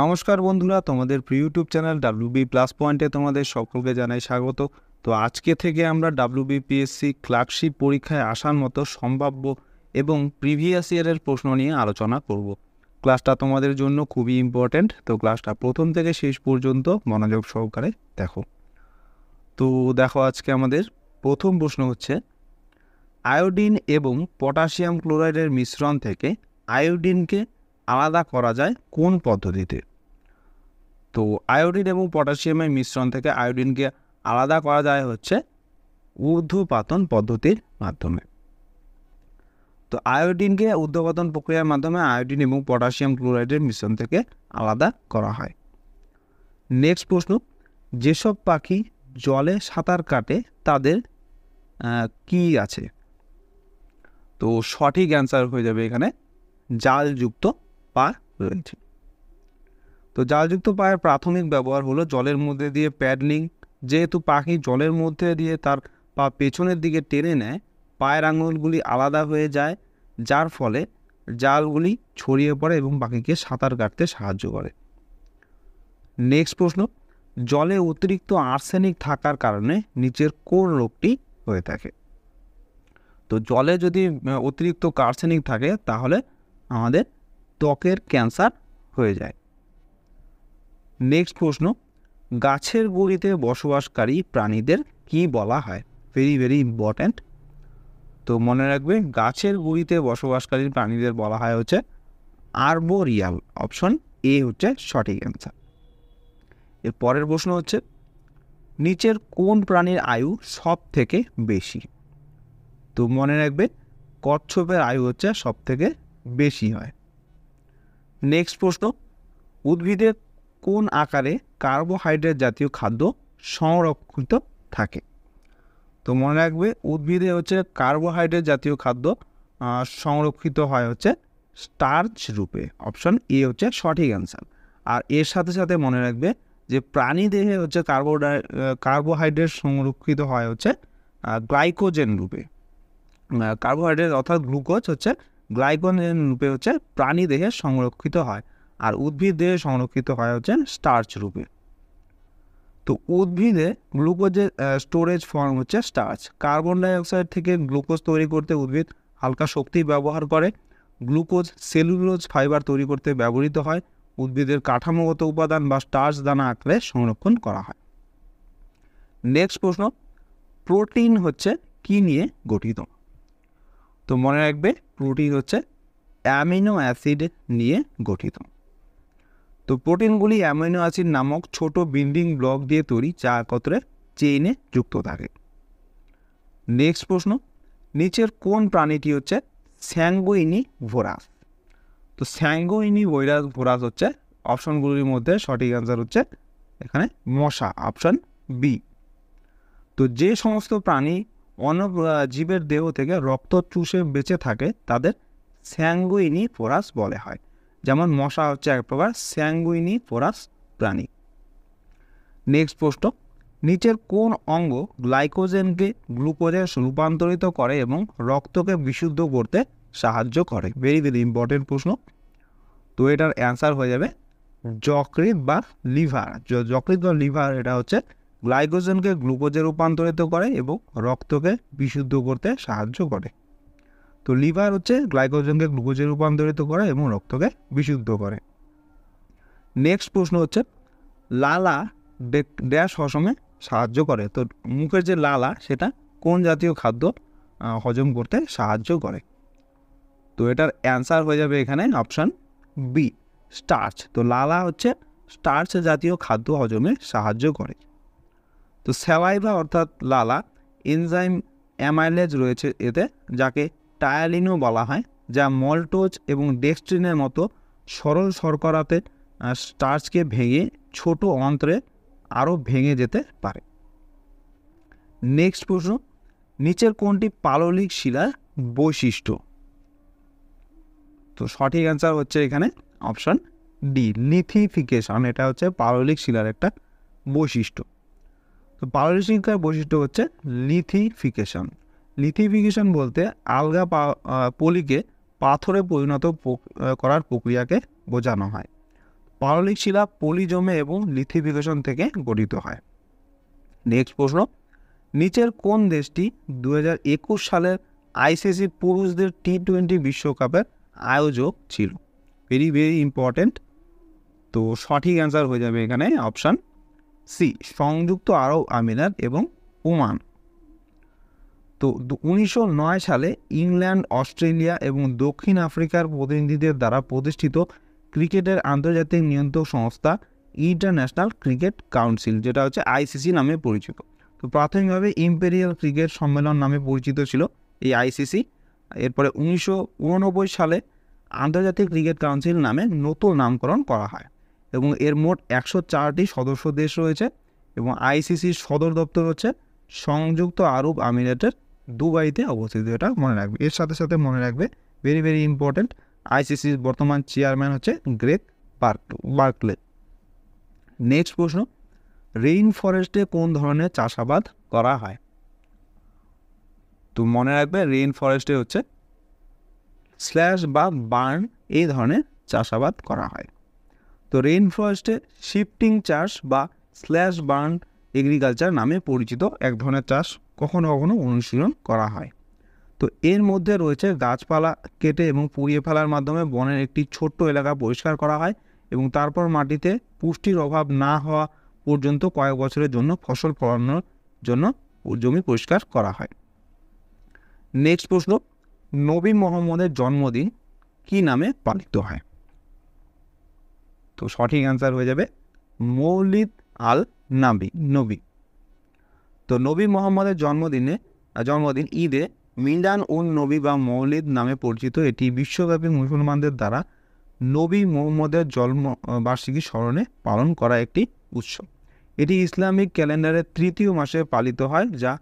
নমস্কার বন্ধুরা তোমাদের প্রিয় ইউটিউব চ্যানেল ডাব্লিউবি প্লাস পয়েন্টে তোমাদের সকলকে জানাই স্বাগত তো আজকে থেকে আমরা ডাব্লিউবিপিএসসি ক্লার্কশিপ পরীক্ষায় আসার মতো সম্ভাব্য এবং প্রিভিয়াস ইয়ারের প্রশ্ন নিয়ে আলোচনা করব ক্লাসটা তোমাদের জন্য খুবই ইম্পর্ট্যান্ট তো ক্লাসটা প্রথম থেকে শেষ পর্যন্ত মনোযোগ সহকারে দেখো তো দেখো আজকে আমাদের প্রথম প্রশ্ন হচ্ছে আয়োডিন এবং পটাশিয়াম ক্লোরাইডের মিশ্রণ থেকে আয়োডিনকে আলাদা করা যায় কোন পদ্ধতিতে তো আয়োডিন এবং পটাশিয়ামের মিশ্রণ থেকে আয়োডিনকে আলাদা করা যায় হচ্ছে ঊর্ধ্বপাতন পদ্ধতির মাধ্যমে তো আয়োডিনকে ঊর্ধ্বপাতন প্রক্রিয়ার মাধ্যমে আয়োডিন এবং পটাশিয়াম ক্লোরাইডের মিশ্রণ থেকে আলাদা করা হয় নেক্সট প্রশ্ন যেসব পাখি জলে সাঁতার কাটে তাদের কি আছে তো সঠিক অ্যান্সার হয়ে যাবে এখানে জালযুক্ত পা রয়েছে তো জালযুক্ত পায়ের প্রাথমিক ব্যবহার হলো জলের মধ্যে দিয়ে প্যাডলিং যেহেতু পাখি জলের মধ্যে দিয়ে তার পা পেছনের দিকে টেনে নেয় পায়ের আঙুলগুলি আলাদা হয়ে যায় যার ফলে জালগুলি ছড়িয়ে পড়ে এবং পাখিকে সাঁতার কাটতে সাহায্য করে নেক্সট প্রশ্ন জলে অতিরিক্ত আর্সেনিক থাকার কারণে নিচের কোন রোগটি হয়ে থাকে তো জলে যদি অতিরিক্ত আর্সেনিক থাকে তাহলে আমাদের ত্বকের ক্যান্সার হয়ে যায় নেক্সট প্রশ্ন গাছের গুঁড়িতে বসবাসকারী প্রাণীদের কি বলা হয় ভেরি ভেরি ইম্পর্ট্যান্ট তো মনে রাখবে গাছের গুঁড়িতে বসবাসকারী প্রাণীদের বলা হয় হচ্ছে আর্বোরিয়াল অপশন এ হচ্ছে সঠিক অ্যান্সার এর পরের প্রশ্ন হচ্ছে নিচের কোন প্রাণীর আয়ু সব থেকে বেশি তো মনে রাখবে কচ্ছপের আয়ু হচ্ছে সব থেকে বেশি হয় নেক্সট প্রশ্ন উদ্ভিদের কোন আকারে কার্বোহাইড্রেট জাতীয় খাদ্য সংরক্ষিত থাকে তো মনে রাখবে উদ্ভিদে হচ্ছে কার্বোহাইড্রেট জাতীয় খাদ্য সংরক্ষিত হয় হচ্ছে স্টার্চ রূপে অপশন এ হচ্ছে সঠিক অ্যান্সার আর এর সাথে সাথে মনে রাখবে যে প্রাণী দেহে হচ্ছে কার্বোডাই কার্বোহাইড্রেট সংরক্ষিত হয় হচ্ছে গ্লাইকোজেন রূপে কার্বোহাইড্রেট অর্থাৎ গ্লুকোজ হচ্ছে গ্লাইকোজেন রূপে হচ্ছে প্রাণী দেহে সংরক্ষিত হয় আর উদ্ভিদ দেহে সংরক্ষিত হয় হচ্ছে স্টার্চ রূপে তো উদ্ভিদে গ্লুকোজের স্টোরেজ ফর্ম হচ্ছে স্টার্চ কার্বন ডাইঅক্সাইড থেকে গ্লুকোজ তৈরি করতে উদ্ভিদ হালকা শক্তি ব্যবহার করে গ্লুকোজ সেলুলোজ ফাইবার তৈরি করতে ব্যবহৃত হয় উদ্ভিদের কাঠামোগত উপাদান বা স্টার্চ দানা আকারে সংরক্ষণ করা হয় নেক্সট প্রশ্ন প্রোটিন হচ্ছে কি নিয়ে গঠিত তো মনে রাখবে প্রোটিন হচ্ছে অ্যামিনো অ্যাসিড নিয়ে গঠিত তো প্রোটিনগুলি অ্যামিনো অ্যাসিড নামক ছোট বিল্ডিং ব্লক দিয়ে তৈরি চা একত্রে চেইনে যুক্ত থাকে নেক্সট প্রশ্ন নিচের কোন প্রাণীটি হচ্ছে স্যাঙ্গুইনি ভোরাস তো স্যাঙ্গুইনি ভৈরাস ভোরাস হচ্ছে অপশনগুলির মধ্যে সঠিক অ্যান্সার হচ্ছে এখানে মশা অপশন বি তো যে সমস্ত প্রাণী অনব জীবের দেহ থেকে রক্ত চুষে বেঁচে থাকে তাদের স্যাঙ্গুইনি পোরাস বলে হয় যেমন মশা হচ্ছে এক প্রকার স্যাঙ্গুইনি পোরাস প্রাণী নেক্সট প্রশ্ন নিচের কোন অঙ্গ গ্লাইকোজেনকে গ্লুকোজে রূপান্তরিত করে এবং রক্তকে বিশুদ্ধ করতে সাহায্য করে ভেরি ভেরি ইম্পর্টেন্ট প্রশ্ন তো এটার অ্যান্সার হয়ে যাবে যকৃত বা লিভার যকৃত বা লিভার এটা হচ্ছে গ্লাইকোজেনকে গ্লুকোজে রূপান্তরিত করে এবং রক্তকে বিশুদ্ধ করতে সাহায্য করে তো লিভার হচ্ছে গ্লাইকোজেনকে গ্লুকোজে রূপান্তরিত করে এবং রক্তকে বিশুদ্ধ করে নেক্সট প্রশ্ন হচ্ছে লালা ড্যাশ হজমে সাহায্য করে তো মুখের যে লালা সেটা কোন জাতীয় খাদ্য হজম করতে সাহায্য করে তো এটার অ্যান্সার হয়ে যাবে এখানে অপশান বি স্টার্চ তো লালা হচ্ছে স্টার্চ জাতীয় খাদ্য হজমে সাহায্য করে তো স্যালাইভা অর্থাৎ লালা এনজাইম অ্যামাইলেজ রয়েছে এতে যাকে টায়ালিনও বলা হয় যা মল্টোজ এবং ডেক্সট্রিনের মতো সরল শর্করাতে স্টার্চকে ভেঙে ছোট অন্ত্রে আরও ভেঙে যেতে পারে নেক্সট প্রশ্ন নিচের কোনটি পাললিক শিলার বৈশিষ্ট্য তো সঠিক অ্যান্সার হচ্ছে এখানে অপশান ডি লিথিফিকেশন এটা হচ্ছে পাললিক শিলার একটা বৈশিষ্ট্য তো পারদর্শিতার বৈশিষ্ট্য হচ্ছে লিথিফিকেশন লিথিফিকেশন বলতে আলগা পলিকে পাথরে পরিণত করার প্রক্রিয়াকে বোঝানো হয় পাললিক শিলা পলি জমে এবং লিথিফিকেশন থেকে গঠিত হয় নেক্সট প্রশ্ন নিচের কোন দেশটি দু সালের আইসিসি পুরুষদের টি টোয়েন্টি বিশ্বকাপের আয়োজক ছিল ভেরি ভেরি ইম্পর্ট্যান্ট তো সঠিক অ্যান্সার হয়ে যাবে এখানে অপশান সি সংযুক্ত আরব আমিরাত এবং ওমান তো উনিশশো সালে ইংল্যান্ড অস্ট্রেলিয়া এবং দক্ষিণ আফ্রিকার প্রতিনিধিদের দ্বারা প্রতিষ্ঠিত ক্রিকেটের আন্তর্জাতিক নিয়ন্ত্রক সংস্থা ইন্টারন্যাশনাল ক্রিকেট কাউন্সিল যেটা হচ্ছে আইসিসি নামে পরিচিত তো প্রাথমিকভাবে ইম্পেরিয়াল ক্রিকেট সম্মেলন নামে পরিচিত ছিল এই আইসিসি এরপরে উনিশশো সালে আন্তর্জাতিক ক্রিকেট কাউন্সিল নামে নতুন নামকরণ করা হয় এবং এর মোট একশো চারটি সদস্য দেশ রয়েছে এবং আইসিসির সদর দপ্তর হচ্ছে সংযুক্ত আরব আমিরাতের দুবাইতে অবস্থিত এটা মনে রাখবে এর সাথে সাথে মনে রাখবে ভেরি ভেরি ইম্পর্ট্যান্ট আইসিসির বর্তমান চেয়ারম্যান হচ্ছে গ্রেক পার্ক বার্কলে নেক্সট প্রশ্ন রেইন ফরেস্টে কোন ধরনের চাষাবাদ করা হয় তো মনে রাখবে রেইন ফরেস্টে হচ্ছে স্ল্যাশ বা বার্ন এই ধরনের চাষাবাদ করা হয় তো রেইন ফরেস্টে শিফটিং চাষ বা স্ল্যাশ বার্ন এগ্রিকালচার নামে পরিচিত এক ধরনের চাষ কখনো কখনো অনুশীলন করা হয় তো এর মধ্যে রয়েছে গাছপালা কেটে এবং পুড়িয়ে ফেলার মাধ্যমে বনের একটি ছোট্ট এলাকা পরিষ্কার করা হয় এবং তারপর মাটিতে পুষ্টির অভাব না হওয়া পর্যন্ত কয়েক বছরের জন্য ফসল ফলানোর জন্য জমি পরিষ্কার করা হয় নেক্সট প্রশ্ন নবী মোহাম্মদের জন্মদিন কি নামে পালিত হয় তো সঠিক অ্যান্সার হয়ে যাবে মৌলিদ আল নাবি নবী তো নবী মোহাম্মদের জন্মদিনে জন্মদিন ঈদে মিলান উল নবী বা মৌলিদ নামে পরিচিত এটি বিশ্বব্যাপী মুসলমানদের দ্বারা নবী মোহাম্মদের বার্ষিকী স্মরণে পালন করা একটি উৎসব এটি ইসলামিক ক্যালেন্ডারের তৃতীয় মাসে পালিত হয় যা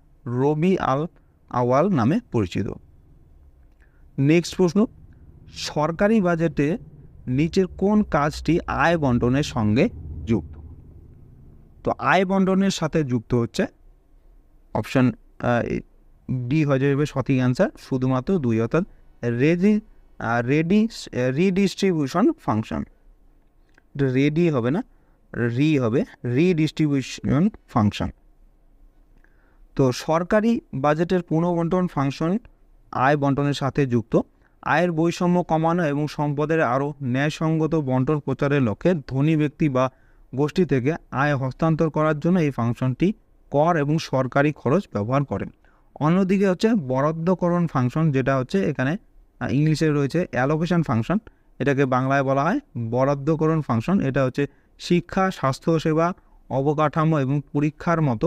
রবি আল আওয়াল নামে পরিচিত নেক্সট প্রশ্ন সরকারি বাজেটে নিচের কোন কাজটি আয় বন্টনের সঙ্গে যুক্ত তো আয় বন্টনের সাথে যুক্ত হচ্ছে অপশান ডি হয়ে যাবে সঠিক অ্যান্সার শুধুমাত্র দুই অর্থাৎ ready ready redistribution function ready হবে না রি হবে রিডিস্ট্রিবিউশন ফাংশন তো সরকারি বাজেটের পুনঃবন্টন ফাংশন আয় বন্টনের সাথে যুক্ত আয়ের বৈষম্য কমানো এবং সম্পদের আরও ন্যায়সঙ্গত বন্টন প্রচারের লক্ষ্যে ধনী ব্যক্তি বা গোষ্ঠী থেকে আয় হস্তান্তর করার জন্য এই ফাংশনটি কর এবং সরকারি খরচ ব্যবহার করেন অন্যদিকে হচ্ছে বরাদ্দকরণ ফাংশন যেটা হচ্ছে এখানে ইংলিশে রয়েছে অ্যালোকেশন ফাংশন এটাকে বাংলায় বলা হয় বরাদ্দকরণ ফাংশন এটা হচ্ছে শিক্ষা স্বাস্থ্যসেবা অবকাঠামো এবং পরীক্ষার মতো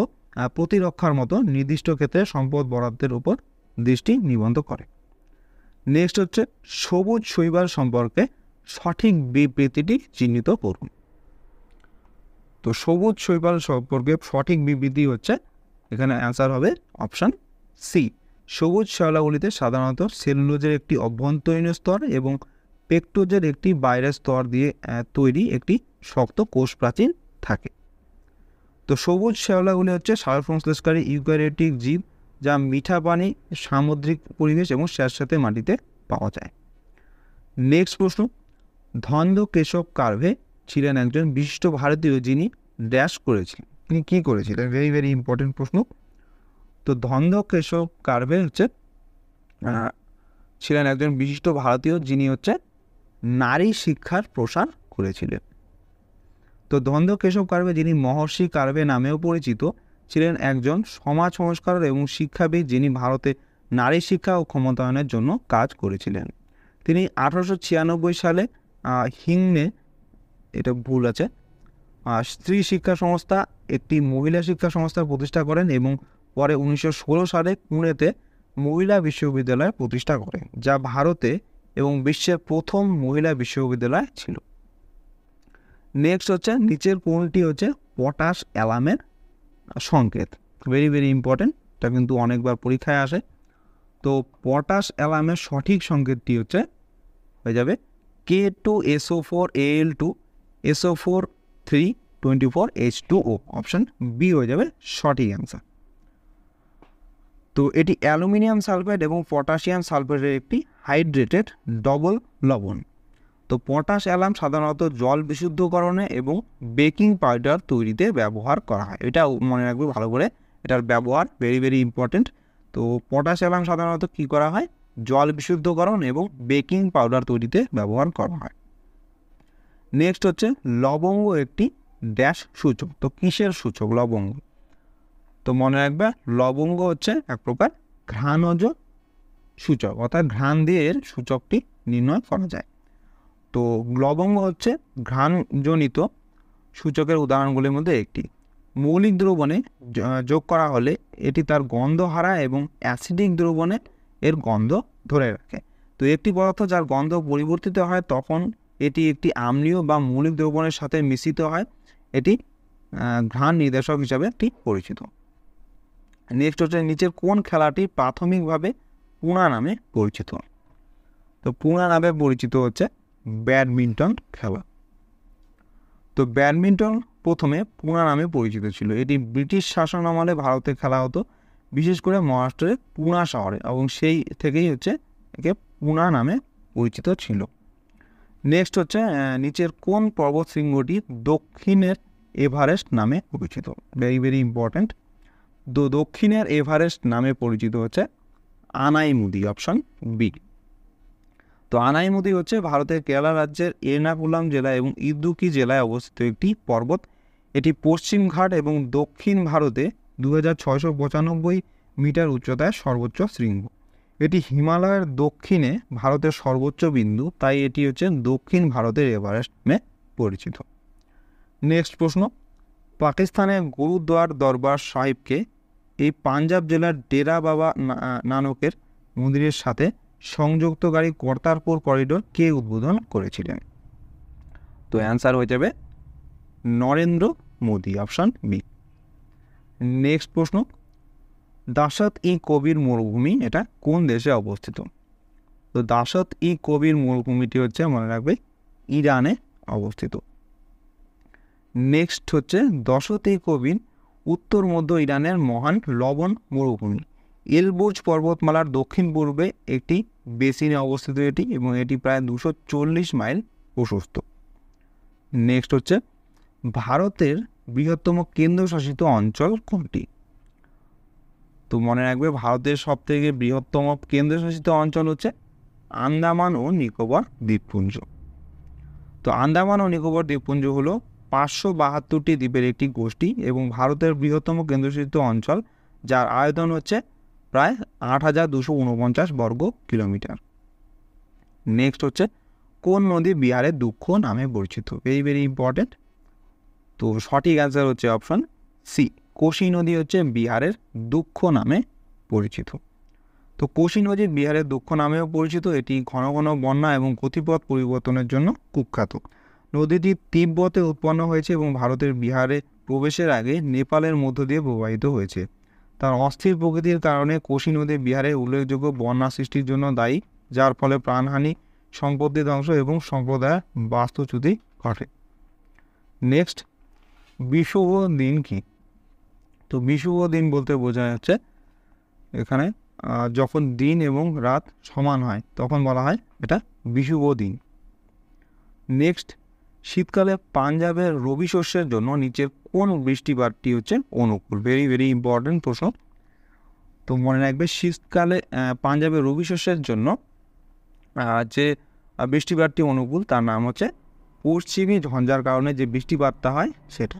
প্রতিরক্ষার মতো নির্দিষ্ট ক্ষেত্রে সম্পদ বরাদ্দের উপর দৃষ্টি নিবন্ধ করে নেক্সট হচ্ছে সবুজ শৈবাল সম্পর্কে সঠিক বিবৃতিটি চিহ্নিত করুন তো সবুজ শৈবাল সম্পর্কে সঠিক বিবৃতি হচ্ছে এখানে অ্যান্সার হবে অপশান সি সবুজ শ্যাওলাগুলিতে সাধারণত সেলুলোজের একটি অভ্যন্তরীণ স্তর এবং পেক্টোজের একটি বাইরের স্তর দিয়ে তৈরি একটি শক্ত কোষ প্রাচীন থাকে তো সবুজ শ্যাওলাগুলি হচ্ছে সার সংশ্লেষকারী ইউকারেটিক জীব যা মিঠা পানি সামুদ্রিক পরিবেশ এবং সাথে মাটিতে পাওয়া যায় নেক্সট প্রশ্ন ধন্ধ কেশব কার্ভে ছিলেন একজন বিশিষ্ট ভারতীয় যিনি ড্যাশ করেছিলেন তিনি কী করেছিলেন ভেরি ভেরি ইম্পর্টেন্ট প্রশ্ন তো ধন্ধ কেশব কার্ভে হচ্ছে ছিলেন একজন বিশিষ্ট ভারতীয় যিনি হচ্ছে নারী শিক্ষার প্রসার করেছিলেন তো ধন্ধ কেশব কার্ভে যিনি মহর্ষি কার্ভে নামেও পরিচিত ছিলেন একজন সমাজ সংস্কার এবং শিক্ষাবিদ যিনি ভারতে নারী শিক্ষা ও ক্ষমতায়নের জন্য কাজ করেছিলেন তিনি আঠারোশো সালে হিংনে এটা ভুল আছে স্ত্রী শিক্ষা সংস্থা একটি মহিলা শিক্ষা সংস্থার প্রতিষ্ঠা করেন এবং পরে উনিশশো সালে পুনেতে মহিলা বিশ্ববিদ্যালয় প্রতিষ্ঠা করেন যা ভারতে এবং বিশ্বের প্রথম মহিলা বিশ্ববিদ্যালয় ছিল নেক্সট হচ্ছে নিচের কোনটি হচ্ছে পটাশ অ্যালামের সংকেত ভেরি ভেরি ইম্পর্টেন্ট এটা কিন্তু অনেকবার পরীক্ষায় আসে তো পটাশ অ্যালামের সঠিক সংকেতটি হচ্ছে হয়ে যাবে K two SO four L two SO four three twenty four H two O option B হয়ে যাবে সঠিক অ্যান্সার তো এটি অ্যালুমিনিয়াম সালফেট এবং পটাশিয়াম সালফেটের একটি হাইড্রেটেড ডবল লবণ তো পটাশ অ্যালাম সাধারণত জল বিশুদ্ধকরণে এবং বেকিং পাউডার তৈরিতে ব্যবহার করা হয় এটা মনে রাখবে ভালো করে এটার ব্যবহার ভেরি ভেরি ইম্পর্টেন্ট তো পটাশ অ্যালাম সাধারণত কি করা হয় জল বিশুদ্ধকরণ এবং বেকিং পাউডার তৈরিতে ব্যবহার করা হয় নেক্সট হচ্ছে লবঙ্গ একটি ড্যাশ সূচক তো কিসের সূচক লবঙ্গ তো মনে রাখবে লবঙ্গ হচ্ছে এক প্রকার ঘ্রাণজ সূচক অর্থাৎ ঘ্রাণ দিয়ে এর সূচকটি নির্ণয় করা যায় তো লবঙ্গ হচ্ছে ঘ্রাণজনিত সূচকের উদাহরণগুলির মধ্যে একটি মৌলিক দ্রবণে যোগ করা হলে এটি তার গন্ধ হারায় এবং অ্যাসিডিক দ্রবণে এর গন্ধ ধরে রাখে তো একটি পদার্থ যার গন্ধ পরিবর্তিত হয় তখন এটি একটি আমনীয় বা মৌলিক দ্রবণের সাথে মিশ্রিত হয় এটি ঘ্রাণ নির্দেশক হিসাবে একটি পরিচিত নেক্সট হচ্ছে নিচের কোন খেলাটি প্রাথমিকভাবে পুনা নামে পরিচিত তো পুনা নামে পরিচিত হচ্ছে ব্যাডমিন্টন খেলা তো ব্যাডমিন্টন প্রথমে পুনা নামে পরিচিত ছিল এটি ব্রিটিশ শাসন আমলে ভারতে খেলা হতো বিশেষ করে মহারাষ্ট্রের পুনা শহরে এবং সেই থেকেই হচ্ছে একে পুনা নামে পরিচিত ছিল নেক্সট হচ্ছে নিচের কোন পর্বত শৃঙ্গটি দক্ষিণের এভারেস্ট নামে পরিচিত ভেরি ভেরি ইম্পর্ট্যান্ট দক্ষিণের এভারেস্ট নামে পরিচিত হচ্ছে আনাইমুদি অপশন বি তো আনাইমুদি হচ্ছে ভারতের কেরালা রাজ্যের এর্নাকুলাম জেলা এবং ইদুকি জেলায় অবস্থিত একটি পর্বত এটি পশ্চিম ঘাট এবং দক্ষিণ ভারতে দু হাজার মিটার উচ্চতায় সর্বোচ্চ শৃঙ্গ এটি হিমালয়ের দক্ষিণে ভারতের সর্বোচ্চ বিন্দু তাই এটি হচ্ছে দক্ষিণ ভারতের এভারেস্ট নামে পরিচিত নেক্সট প্রশ্ন পাকিস্তানে গুরুদ্বার দরবার সাহিবকে এই পাঞ্জাব জেলার ডেরা বাবা নানকের মন্দিরের সাথে সংযুক্তকারী কর্তারপুর করিডোর কে উদ্বোধন করেছিলেন তো অ্যান্সার হয়ে যাবে Narendra Modi option B next প্রশ্ন দাসত ই কবির মরুভূমি এটা কোন দেশে অবস্থিত তো দাসত ই কবির মরুভূমিটি হচ্ছে মনে রাখবে ইরানে অবস্থিত নেক্সট হচ্ছে দশত ই কবির উত্তর মধ্য ইরানের মহান লবণ মরুভূমি এলবুর্জ পর্বতমালার দক্ষিণ পূর্বে একটি বেসিনে অবস্থিত এটি এবং এটি প্রায় দুশো চল্লিশ মাইল প্রশস্ত নেক্সট হচ্ছে ভারতের বৃহত্তম কেন্দ্রশাসিত অঞ্চল কোনটি তো মনে রাখবে ভারতের সব থেকে বৃহত্তম কেন্দ্রশাসিত অঞ্চল হচ্ছে আন্দামান ও নিকোবর দ্বীপপুঞ্জ তো আন্দামান ও নিকোবর দ্বীপপুঞ্জ হল পাঁচশো বাহাত্তরটি দ্বীপের একটি গোষ্ঠী এবং ভারতের বৃহত্তম কেন্দ্রশাসিত অঞ্চল যার আয়তন হচ্ছে প্রায় আট হাজার দুশো উনপঞ্চাশ বর্গ কিলোমিটার নেক্সট হচ্ছে কোন নদী বিহারের দুঃখ নামে পরিচিত ভেরি ভেরি ইম্পর্টেন্ট তো সঠিক অ্যান্সার হচ্ছে অপশন সি কোশি নদী হচ্ছে বিহারের দুঃখ নামে পরিচিত তো কোশি নদী বিহারের দুঃখ নামেও পরিচিত এটি ঘন ঘন বন্যা এবং গতিপথ পরিবর্তনের জন্য কুখ্যাত নদীটি তিব্বতে উৎপন্ন হয়েছে এবং ভারতের বিহারে প্রবেশের আগে নেপালের মধ্য দিয়ে প্রবাহিত হয়েছে তার অস্থির প্রকৃতির কারণে কোশি নদী বিহারে উল্লেখযোগ্য বন্যা সৃষ্টির জন্য দায়ী যার ফলে প্রাণহানি সম্পত্তি ধ্বংস এবং সম্প্রদায়ের বাস্তুচ্যুতি ঘটে নেক্সট বিশুভ দিন কি তো বিশুভ দিন বলতে বোঝা যাচ্ছে এখানে যখন দিন এবং রাত সমান হয় তখন বলা হয় এটা বিশুভ দিন নেক্সট শীতকালে পাঞ্জাবের রবি শস্যের জন্য নিচের কোন বৃষ্টিপাতটি হচ্ছে অনুকূল ভেরি ভেরি ইম্পর্টেন্ট প্রশ্ন তো মনে রাখবে শীতকালে পাঞ্জাবের রবি শস্যের জন্য যে বৃষ্টিপাতটি অনুকূল তার নাম হচ্ছে পশ্চিমী ঝঞ্ঝার কারণে যে বৃষ্টিপাতটা হয় সেটা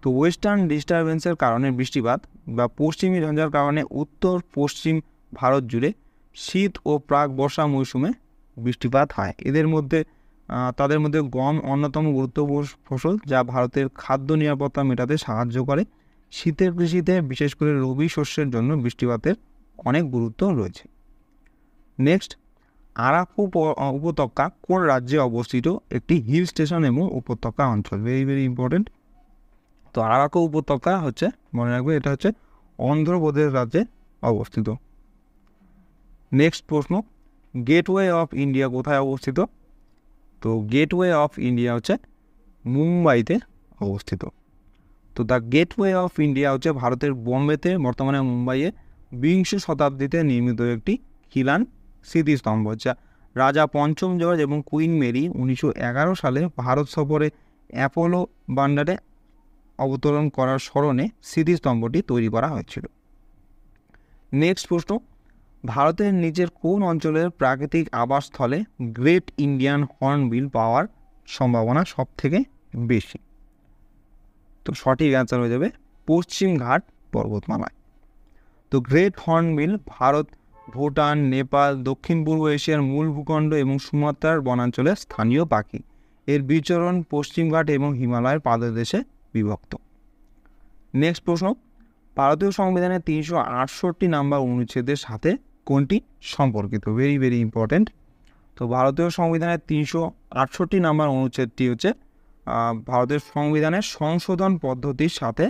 তো ওয়েস্টার্ন ডিস্টারবেন্সের কারণে বৃষ্টিপাত বা পশ্চিমী ঝঞ্ঝার কারণে উত্তর পশ্চিম ভারত জুড়ে শীত ও প্রাক বর্ষা মৌসুমে বৃষ্টিপাত হয় এদের মধ্যে তাদের মধ্যে গম অন্যতম গুরুত্বপূর্ণ ফসল যা ভারতের খাদ্য নিরাপত্তা মেটাতে সাহায্য করে শীতের কৃষিতে বিশেষ করে রবি শস্যের জন্য বৃষ্টিপাতের অনেক গুরুত্ব রয়েছে নেক্সট আরাফু উপত্যকা কোন রাজ্যে অবস্থিত একটি হিল স্টেশন এবং উপত্যকা অঞ্চল ভেরি ভেরি ইম্পর্টেন্ট তো আরাকু উপত্যকা হচ্ছে মনে রাখবে এটা হচ্ছে অন্ধ্রপ্রদেশ রাজ্যে অবস্থিত নেক্সট প্রশ্ন গেটওয়ে অফ ইন্ডিয়া কোথায় অবস্থিত তো গেটওয়ে অফ ইন্ডিয়া হচ্ছে মুম্বাইতে অবস্থিত তো দ্য গেটওয়ে অফ ইন্ডিয়া হচ্ছে ভারতের বোম্বেতে বর্তমানে মুম্বাইয়ে বিংশ শতাব্দীতে নির্মিত একটি খিলান স্মৃতিস্তম্ভ যা রাজা পঞ্চম জর্জ এবং কুইন মেরি উনিশশো সালে ভারত সফরে অ্যাপোলো বান্ডারে অবতরণ করার স্মরণে স্মৃতিস্তম্ভটি তৈরি করা হয়েছিল নেক্সট প্রশ্ন ভারতের নিজের কোন অঞ্চলের প্রাকৃতিক আবাসস্থলে গ্রেট ইন্ডিয়ান হর্নবিল পাওয়ার সম্ভাবনা সবথেকে বেশি তো সঠিক অ্যান্সার হয়ে যাবে পশ্চিমঘাট পর্বতমালায় তো গ্রেট হর্নবিল ভারত ভুটান নেপাল দক্ষিণ পূর্ব এশিয়ার মূল ভূখণ্ড এবং সুমাত্রার বনাঞ্চলের স্থানীয় পাখি এর বিচরণ পশ্চিমঘাট এবং হিমালয়ের পাদদেশে বিভক্ত নেক্সট প্রশ্ন ভারতীয় সংবিধানের তিনশো আটষট্টি নাম্বার অনুচ্ছেদের সাথে কোনটি সম্পর্কিত ভেরি ভেরি ইম্পর্ট্যান্ট তো ভারতীয় সংবিধানের তিনশো আটষট্টি নাম্বার অনুচ্ছেদটি হচ্ছে ভারতের সংবিধানের সংশোধন পদ্ধতির সাথে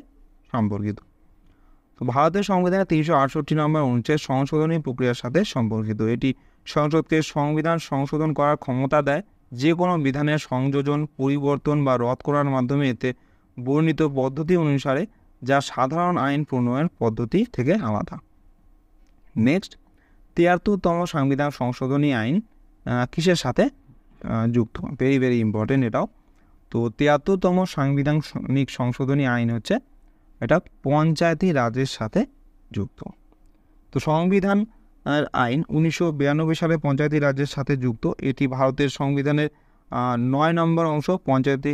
সম্পর্কিত তো ভারতের সংবিধানের তিনশো আটষট্টি নম্বর অনুচ্ছেদ সংশোধনী প্রক্রিয়ার সাথে সম্পর্কিত এটি সংসদকে সংবিধান সংশোধন করার ক্ষমতা দেয় যে কোনো বিধানের সংযোজন পরিবর্তন বা রদ করার মাধ্যমে এতে বর্ণিত পদ্ধতি অনুসারে যা সাধারণ আইন প্রণয়ন পদ্ধতি থেকে আলাদা নেক্সট তিয়াত্তরতম সংবিধান সংশোধনী আইন কিসের সাথে যুক্ত ভেরি ভেরি ইম্পর্টেন্ট এটাও তো তিয়াত্তরতম সাংবিধানিক সংশোধনী আইন হচ্ছে এটা পঞ্চায়েতি রাজের সাথে যুক্ত তো সংবিধান আর আইন উনিশশো সালে পঞ্চায়েতি রাজ্যের সাথে যুক্ত এটি ভারতের সংবিধানের নয় নম্বর অংশ পঞ্চায়েতি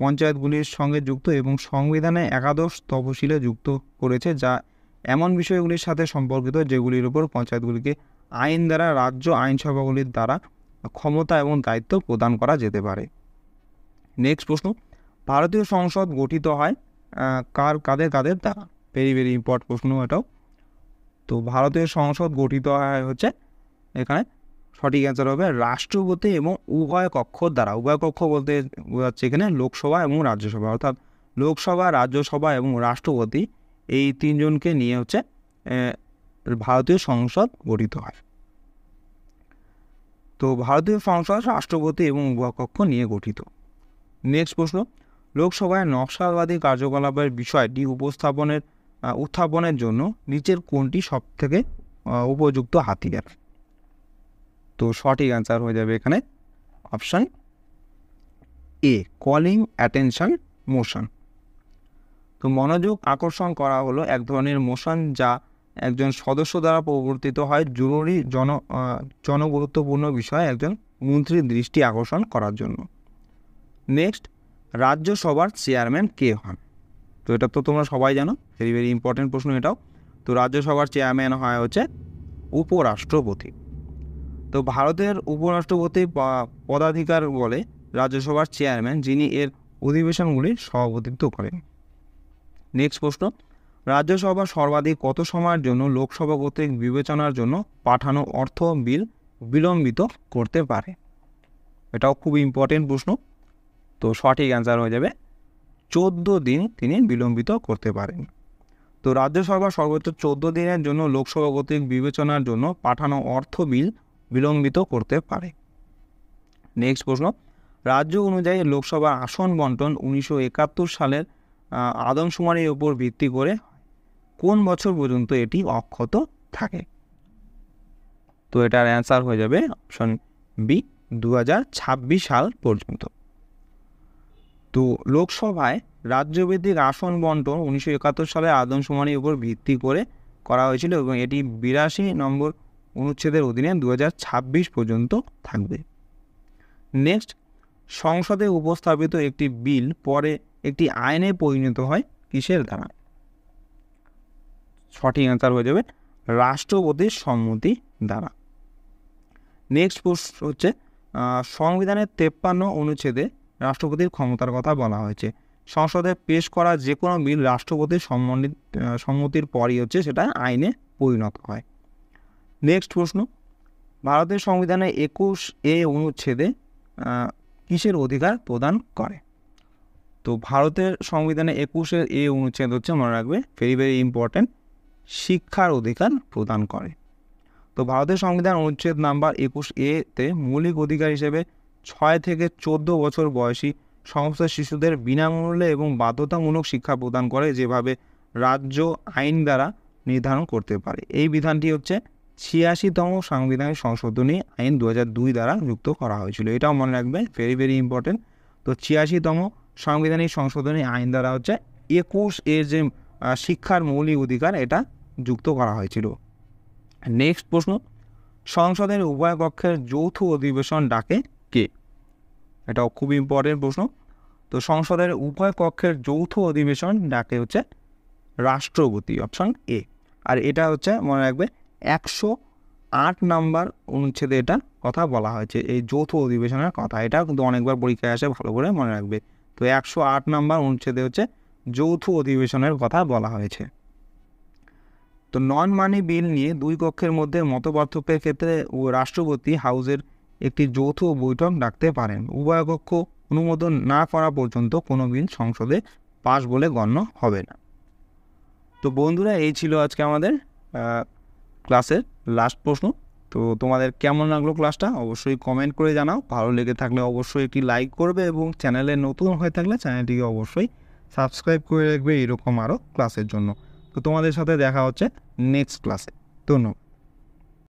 পঞ্চায়েতগুলির সঙ্গে যুক্ত এবং সংবিধানে একাদশ তফসিলে যুক্ত করেছে যা এমন বিষয়গুলির সাথে সম্পর্কিত যেগুলির উপর পঞ্চায়েতগুলিকে আইন দ্বারা রাজ্য আইনসভাগুলির দ্বারা ক্ষমতা এবং দায়িত্ব প্রদান করা যেতে পারে নেক্সট প্রশ্ন ভারতীয় সংসদ গঠিত হয় কার কাদের কাদের দ্বারা ভেরি ভেরি ইম্পর্ট প্রশ্ন এটাও তো ভারতীয় সংসদ গঠিত হয় হচ্ছে এখানে সঠিক অ্যান্সার হবে রাষ্ট্রপতি এবং উভয় কক্ষ দ্বারা উভয় কক্ষ বলতে বোঝাচ্ছে এখানে লোকসভা এবং রাজ্যসভা অর্থাৎ লোকসভা রাজ্যসভা এবং রাষ্ট্রপতি এই তিনজনকে নিয়ে হচ্ছে ভারতীয় সংসদ গঠিত হয় তো ভারতীয় সংসদ রাষ্ট্রপতি এবং উভয়কক্ষ নিয়ে গঠিত নেক্সট প্রশ্ন লোকসভায় নকশালবাদী কার্যকলাপের বিষয়টি উপস্থাপনের উত্থাপনের জন্য নিচের কোনটি সবথেকে উপযুক্ত হাতিয়ার তো সঠিক অ্যান্সার হয়ে যাবে এখানে option A calling attention motion তো মনোযোগ আকর্ষণ করা হলো এক ধরনের মোশন যা একজন সদস্য দ্বারা প্রবর্তিত হয় জরুরি জন জনগুরুত্বপূর্ণ বিষয়ে একজন মন্ত্রীর দৃষ্টি আকর্ষণ করার জন্য নেক্সট রাজ্যসভার চেয়ারম্যান কে হন তো এটা তো তোমরা সবাই জানো ভেরি ভেরি ইম্পর্টেন্ট প্রশ্ন এটাও তো রাজ্যসভার চেয়ারম্যান হয় হচ্ছে উপরাষ্ট্রপতি তো ভারতের উপরাষ্ট্রপতি পদাধিকার বলে রাজ্যসভার চেয়ারম্যান যিনি এর অধিবেশনগুলির সভাপতিত্ব করেন নেক্সট প্রশ্ন রাজ্যসভা সর্বাধিক কত সময়ের জন্য লোকসভা কর্তৃক বিবেচনার জন্য পাঠানো অর্থ বিল বিলম্বিত করতে পারে এটাও খুব ইম্পর্টেন্ট প্রশ্ন তো সঠিক অ্যান্সার হয়ে যাবে চোদ্দ দিন তিনি বিলম্বিত করতে পারেন তো রাজ্যসভা সর্বোচ্চ চোদ্দ দিনের জন্য লোকসভা কর্তৃক বিবেচনার জন্য পাঠানো অর্থ বিল বিলম্বিত করতে পারে নেক্সট প্রশ্ন রাজ্য অনুযায়ী লোকসভা আসন বন্টন উনিশশো একাত্তর সালের আদমশুমারির উপর ভিত্তি করে কোন বছর পর্যন্ত এটি অক্ষত থাকে তো এটার অ্যান্সার হয়ে যাবে অপশন বি দু সাল পর্যন্ত তো লোকসভায় রাজ্যভিত্তিক আসন বন্টন উনিশশো একাত্তর সালে আদমশুমারির উপর ভিত্তি করে করা হয়েছিল এবং এটি বিরাশি নম্বর অনুচ্ছেদের অধীনে দু পর্যন্ত থাকবে নেক্সট সংসদে উপস্থাপিত একটি বিল পরে একটি আয়নে পরিণত হয় কিসের দ্বারা সঠিক অ্যান্সার হয়ে যাবে রাষ্ট্রপতির সম্মতি দ্বারা নেক্সট প্রশ্ন হচ্ছে সংবিধানের তেপ্পান্ন অনুচ্ছেদে রাষ্ট্রপতির ক্ষমতার কথা বলা হয়েছে সংসদে পেশ করা যে কোনো বিল রাষ্ট্রপতির সম্মানিত সম্মতির পরই হচ্ছে সেটা আইনে পরিণত হয় নেক্সট প্রশ্ন ভারতের সংবিধানে একুশ এ অনুচ্ছেদে কিসের অধিকার প্রদান করে তো ভারতের সংবিধানে একুশের এ অনুচ্ছেদ হচ্ছে মনে রাখবে ভেরি ভেরি ইম্পর্ট্যান্ট শিক্ষার অধিকার প্রদান করে তো ভারতের সংবিধান অনুচ্ছেদ নাম্বার একুশ এ তে মৌলিক অধিকার হিসেবে ছয় থেকে চোদ্দ বছর বয়সী সমস্ত শিশুদের বিনামূল্যে এবং বাধ্যতামূলক শিক্ষা প্রদান করে যেভাবে রাজ্য আইন দ্বারা নির্ধারণ করতে পারে এই বিধানটি হচ্ছে ছিয়াশিতম সাংবিধানিক সংশোধনী আইন দু দ্বারা যুক্ত করা হয়েছিল এটাও মনে রাখবে ভেরি ভেরি ইম্পর্ট্যান্ট তো ছিয়াশিতম সাংবিধানিক সংশোধনী আইন দ্বারা হচ্ছে একুশ এর যে শিক্ষার মৌলিক অধিকার এটা যুক্ত করা হয়েছিল নেক্সট প্রশ্ন সংসদের উভয় কক্ষের যৌথ অধিবেশন ডাকে কে এটাও খুব ইম্পর্টেন্ট প্রশ্ন তো সংসদের উভয় কক্ষের যৌথ অধিবেশন ডাকে হচ্ছে রাষ্ট্রপতি অপশন এ আর এটা হচ্ছে মনে রাখবে একশো আট নাম্বার অনুচ্ছেদে এটা কথা বলা হয়েছে এই যৌথ অধিবেশনের কথা এটা কিন্তু অনেকবার পরীক্ষায় আসে ভালো করে মনে রাখবে তো একশো আট নম্বর অনুচ্ছেদে হচ্ছে যৌথ অধিবেশনের কথা বলা হয়েছে তো নন মানি বিল নিয়ে দুই কক্ষের মধ্যে মতপার্থক্যের ক্ষেত্রে ও রাষ্ট্রপতি হাউসের একটি যৌথ বৈঠক ডাকতে পারেন উভয় কক্ষ অনুমোদন না করা পর্যন্ত কোনো বিল সংসদে পাশ বলে গণ্য হবে না তো বন্ধুরা এই ছিল আজকে আমাদের ক্লাসের লাস্ট প্রশ্ন তো তোমাদের কেমন লাগলো ক্লাসটা অবশ্যই কমেন্ট করে জানাও ভালো লেগে থাকলে অবশ্যই একটি লাইক করবে এবং চ্যানেলে নতুন হয়ে থাকলে চ্যানেলটিকে অবশ্যই সাবস্ক্রাইব করে রাখবে এরকম আরও ক্লাসের জন্য তো তোমাদের সাথে দেখা হচ্ছে নেক্সট ক্লাসে ধন্যবাদ